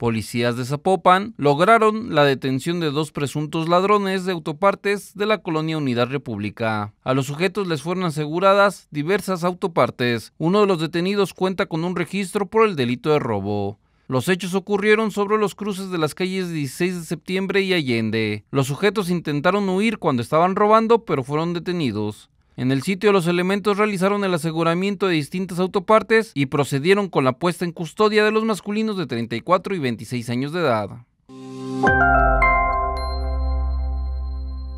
Policías de Zapopan lograron la detención de dos presuntos ladrones de autopartes de la colonia Unidad República. A los sujetos les fueron aseguradas diversas autopartes. Uno de los detenidos cuenta con un registro por el delito de robo. Los hechos ocurrieron sobre los cruces de las calles 16 de septiembre y Allende. Los sujetos intentaron huir cuando estaban robando, pero fueron detenidos. En el sitio los elementos realizaron el aseguramiento de distintas autopartes y procedieron con la puesta en custodia de los masculinos de 34 y 26 años de edad.